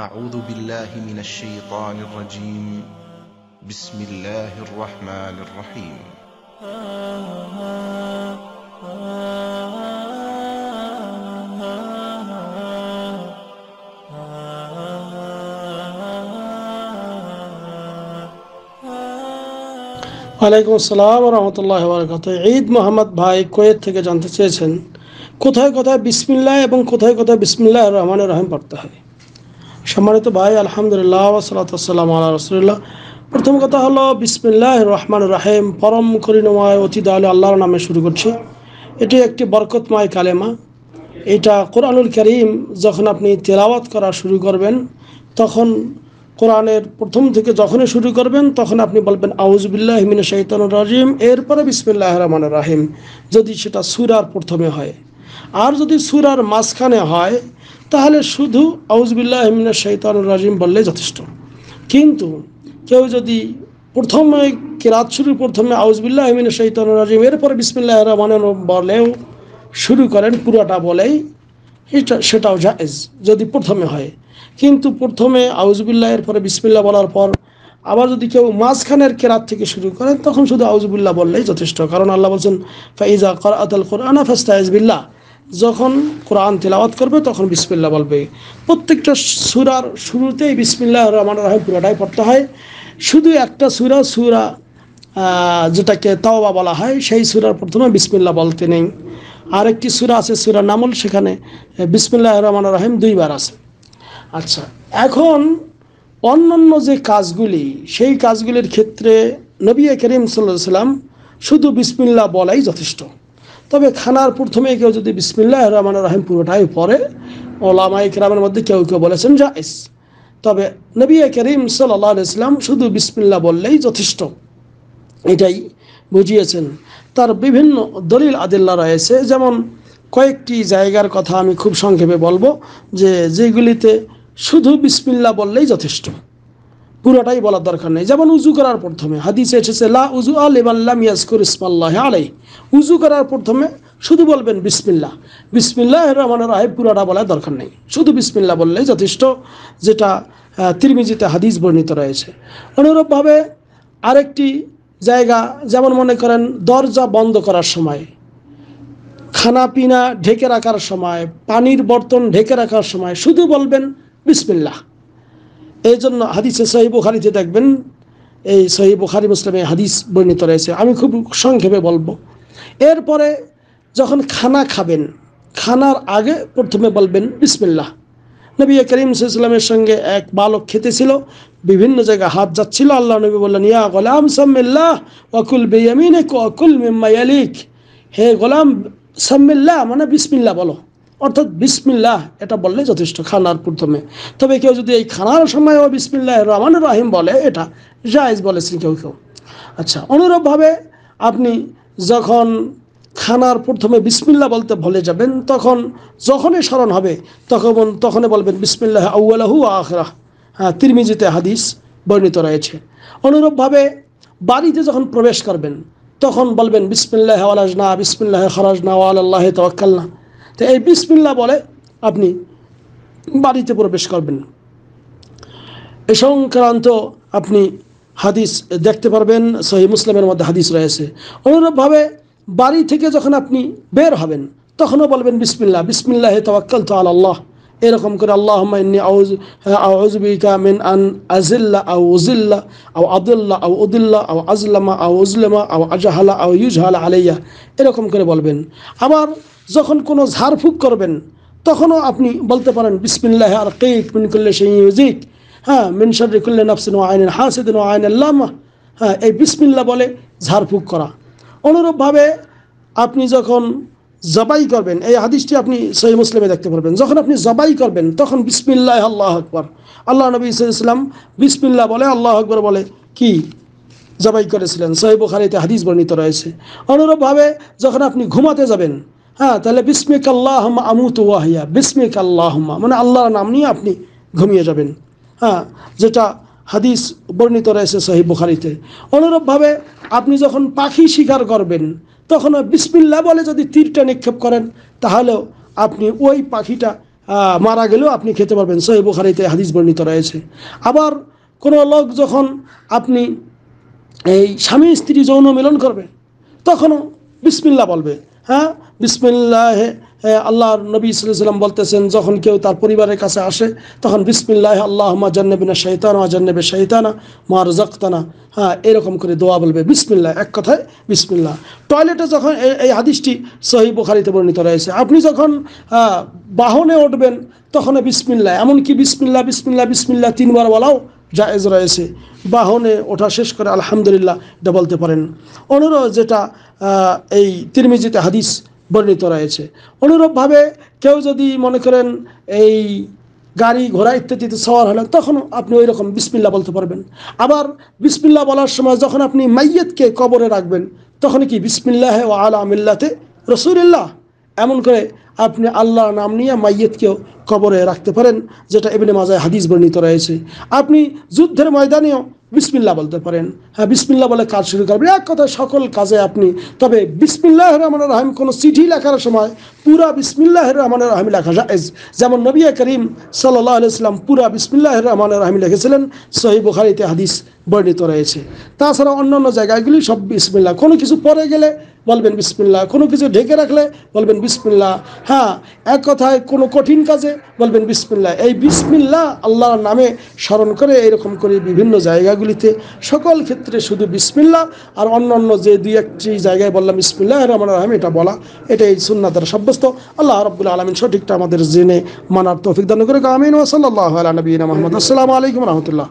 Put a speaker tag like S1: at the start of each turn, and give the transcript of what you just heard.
S1: أعوذ بالله من الشيطان الرجيم بسم الله الرحمن الرحيم وعليكم السلام ورحمة الله وبركاته عيد محمد بھائي كويت تك جانتا چه چن كتا بسم الله بن كتا كتا بسم الله الرحمن الرحيم پڑتا ہے সম্মানিত ভাই আলহামদুলিল্লাহ আল্লাহ রসুল্লাহ প্রথম কথা হলো বিসমিল্লাহ রহমান রাহেম পরম করিনময় অতি দয়ালু আল্লাহর নামে শুরু করছি এটি একটি বরকতময় কালেমা এটা কোরআনুল করিম যখন আপনি তেলাওয়াত করা শুরু করবেন তখন কোরআনের প্রথম থেকে যখনই শুরু করবেন তখন আপনি বলবেন আউজবিল্লাহ হিমিন শৈতানুর রাজিম এরপরে বিসমিল্লাহ রহমান রাহিম যদি সেটা সুরার প্রথমে হয় আর যদি সুরার মাঝখানে হয় তাহলে শুধু আউজবিল্লাহ ইমিনা শৈতান রাজিম বললেই যথেষ্ট কিন্তু কেউ যদি প্রথমে কেরাত শুরুর প্রথমে আউজবিল্লাহ ইমিনা শৈতান রাজিম এরপরে বিসমিল্লাহ রহমান বলেও শুরু করেন পুরোটা বলেই এটা সেটাও জায়েজ যদি প্রথমে হয় কিন্তু প্রথমে আউজবিল্লাহ এর পরে বিসমিল্লা বলার পর আবার যদি কেউ মাঝখানের কেরাত থেকে শুরু করেন তখন শুধু আউজবুল্লাহ বললেই যথেষ্ট কারণ আল্লাহ বলছেন ফাইজা করাত আল কোরআনা ফাস্তাইজবিল্লাহ যখন কোরআন তেলাওয়াত করবে তখন বিসমিল্লা বলবে প্রত্যেকটা সুরার শুরুতেই বিসমিল্লা রহমান রাহিম পুরাটাই পড়তে হয় শুধু একটা সুরা সুরা যেটাকে তাওবা বলা হয় সেই সুরার প্রথমে বিসমিল্লা বলতে নেই আরেকটি সুরা আছে সুরা নামল সেখানে বিসমিল্লাহ রহমান রহিম দুইবার আছে আচ্ছা এখন অন্যান্য যে কাজগুলি সেই কাজগুলির ক্ষেত্রে নবী করিম সাল্লাহ সাল্লাম শুধু বিসমিল্লা বলাই যথেষ্ট তবে খানার প্রথমে কেউ যদি বিসমিল্লাহ রহমান রাহিম পুরোটাই পরে ওলামা ইকরামের মধ্যে কেউ কেউ বলেছেন জায়েজ তবে নবী করিম সাল্লাহ ইসলাম শুধু বিসমিল্লা বললেই যথেষ্ট এটাই বুঝিয়েছেন তার বিভিন্ন দলিল আদিল্লা রয়েছে যেমন কয়েকটি জায়গার কথা আমি খুব সংক্ষেপে বলবো যে যেগুলিতে শুধু বিসমিল্লা বললেই যথেষ্ট পুরোটাই বলার দরকার নেই যেমন উজু করার প্রথমে হাদিসে এসেছে লা উজু আল ইবাল্লাম ইয়াসকুর ইসমাল্লাহ আলাই উজু করার প্রথমে শুধু বলবেন বিসমিল্লা বিসমিল্লাহ রহমান রাহেব পুরোটা বলার দরকার নেই শুধু বিসমিল্লা বললেই যথেষ্ট যেটা তিরমিজিতে হাদিস বর্ণিত রয়েছে অনুরূপভাবে আরেকটি জায়গা যেমন মনে করেন দরজা বন্ধ করার সময় খানা পিনা ঢেকে রাখার সময় পানির বর্তন ঢেকে রাখার সময় শুধু বলবেন বিসমিল্লাহ এই জন্য হাদিসে সহি বুখারিতে দেখবেন এই সহি বুখারি এই হাদিস বর্ণিত রয়েছে আমি খুব সংক্ষেপে বলবো এরপরে যখন খানা খাবেন খানার আগে প্রথমে বলবেন বিসমিল্লাহ নবী করিম ইসলামের সঙ্গে এক বালক খেতেছিল বিভিন্ন জায়গায় হাত যাচ্ছিল আল্লাহ নবী বললেন ইয়া গোলাম সাম্মিল্লাহ অকুল বেয়ামিন অকুল মিম্মা হে গোলাম সাম্মিল্লাহ মানে বিসমিল্লা বলো অর্থাৎ বিসমিল্লাহ এটা বললে যথেষ্ট খানার প্রথমে তবে কেউ যদি এই খানার সময়ও বিসমিল্লাহ রহমান রাহিম বলে এটা জায়েজ বলেছেন কেউ কেউ আচ্ছা অনুরূপভাবে আপনি যখন খানার প্রথমে বিসমিল্লা বলতে ভুলে যাবেন তখন যখনই স্মরণ হবে তখন তখনই বলবেন বিসমিল্লাহ আউ্লাহু আখরা হ্যাঁ তিরমিজিতে হাদিস বর্ণিত রয়েছে অনুরূপভাবে বাড়িতে যখন প্রবেশ করবেন তখন বলবেন বিসমিল্লাহ আলাজনা বিসমিল্লাহ খরাজনা আল্লাহ তওয়াক্কালনা তো এই বিসমিল্লা বলে আপনি বাড়িতে প্রবেশ করবেন এ সংক্রান্ত আপনি হাদিস দেখতে পারবেন সহি মুসলিমের মধ্যে হাদিস রয়েছে অনুরূপভাবে বাড়ি থেকে যখন আপনি বের হবেন তখনও বলবেন বিসমিল্লা হে তওয়াক্কাল তো আল্লাহ এরকম করে আল্লাহ মিন আন আজিল্লা আউ আউ আদুল্লা আউ উদুল্লা আউ আজলামা আউ উজলামা আউ আজাহালা আউ ইউজহালা আলাইয়া এরকম করে বলবেন আবার যখন কোনো ঝাড়ফুঁক করবেন তখনও আপনি বলতে পারেন বিসমিল্লাহ আর কেক মিন করলে সেই মিউজিক হ্যাঁ মিনসার করলে নফসিন ও আইনের হাসিদিন ও আইনের লামা হ্যাঁ এই বিসমিল্লা বলে ঝাড়ফুঁক করা অনুরূপভাবে আপনি যখন জবাই করবেন এই হাদিসটি আপনি সহি মুসলিমে দেখতে পারবেন যখন আপনি জবাই করবেন তখন বিসমিল্লাহ আল্লাহ আকবর আল্লাহ নবী ইসলাম বিসমিল্লা বলে আল্লাহ আকবর বলে কি জবাই করেছিলেন সহি বুখারিতে হাদিস বর্ণিত রয়েছে অনুরূপভাবে যখন আপনি ঘুমাতে যাবেন হ্যাঁ তাহলে বিস্মিক আল্লাহ তো ওয়াহিয়া বিস্মিক আল্লাহমা মানে আল্লাহর নাম নিয়ে আপনি ঘুমিয়ে যাবেন হ্যাঁ যেটা হাদিস বর্ণিত রয়েছে সাহিব বুখারিতে অনুরূপভাবে আপনি যখন পাখি শিকার করবেন তখন বিসমিল্লা বলে যদি তীরটা নিক্ষেপ করেন তাহলেও আপনি ওই পাখিটা মারা গেলেও আপনি খেতে পারবেন সহি বুখারিতে হাদিস বর্ণিত রয়েছে আবার কোনো লোক যখন আপনি এই স্বামী স্ত্রী যৌন মিলন করবে তখনও বিসমিল্লা বলবে হ্যাঁ বিসমিল্লাহ হ্যাঁ, আল্লাহ নবী সাল্লাম বলতেছেন যখন কেউ তার পরিবারের কাছে আসে তখন বিসমিল্লাহ আল্লাহ মা জান্নবিনা মা জান্নবে শাহিতানা মার রজাক্তানা হ্যাঁ এরকম করে দোয়া বলবে বিসমিল্লাহ এক কথায় বিসমিল্লাহ টয়লেটে যখন এই হাদিসটি সহি বোখারিতে বর্ণিত রয়েছে আপনি যখন বাহনে উঠবেন তখন বিসমিল্লা এমনকি বিসমিল্লা বিসমিল্লা বিসমিল্লা তিনবার বলাও জায়েজ রয়েছে বাহনে ওঠা শেষ করে আলহামদুলিল্লাহ এটা বলতে পারেন অনুরোধ যেটা এই তিরমিজিতে হাদিস বর্ণিত রয়েছে অনুরূপভাবে কেউ যদি মনে করেন এই গাড়ি ঘোড়া ইত্যাদিতে সওয়ার হলেন তখন আপনি ওই রকম বিসমিল্লা বলতে পারবেন আবার বিসমিল্লা বলার সময় যখন আপনি মাইয়েতকে কবরে রাখবেন তখন কি বিসমিল্লাহ ও আলামিল্লাতে আমিল্লাতে রসুলিল্লাহ এমন করে আপনি আল্লাহ নাম নিয়ে মাইয়েতকেও কবরে রাখতে পারেন যেটা এমনি মাজায় হাদিস বর্ণিত রয়েছে আপনি যুদ্ধের ময়দানেও বিসমিল্লা বলতে পারেন হ্যাঁ বিসমিল্লা বলে কাজ শুরু করবেন এক কথা সকল কাজে আপনি তবে বিসমিল্লাহ রহমান রাহিম কোনো চিঠি লেখার সময় পুরা বিসমিল্লাহ রহমান রাহিম লেখা যায় যেমন নবী করিম সাল্লাহ আলিয়াল্লাম পুরা বিসমিল্লাহ রহমান রাহিম লিখেছিলেন সহি বুখারিতে হাদিস বর্ণিত রয়েছে তাছাড়া অন্যান্য জায়গাগুলি সব বিসমিল্লা কোনো কিছু পরে গেলে বলবেন বিসমিল্লা কোনো কিছু ঢেকে রাখলে বলবেন বিসমিল্লা হ্যাঁ এক কথায় কোনো কঠিন কাজে বলবেন বিসমিল্লা এই বিসমিল্লা আল্লাহর নামে স্মরণ করে এরকম করে বিভিন্ন জায়গাগুলিতে সকল ক্ষেত্রে শুধু বিসমিল্লা আর অন্যান্য যে দুই একটি জায়গায় বললাম বিসমিল্লা রহমান রহিম এটা বলা এটাই সুন্না সাব্যস্ত আল্লাহ রব্বুল আলমিন সঠিকটা আমাদের জেনে মানার তৌফিক দান করে আমিন ওসল্লাহ আলা নবীন মোহাম্মদ আসসালামু আলাইকুম রহমতুল্লাহ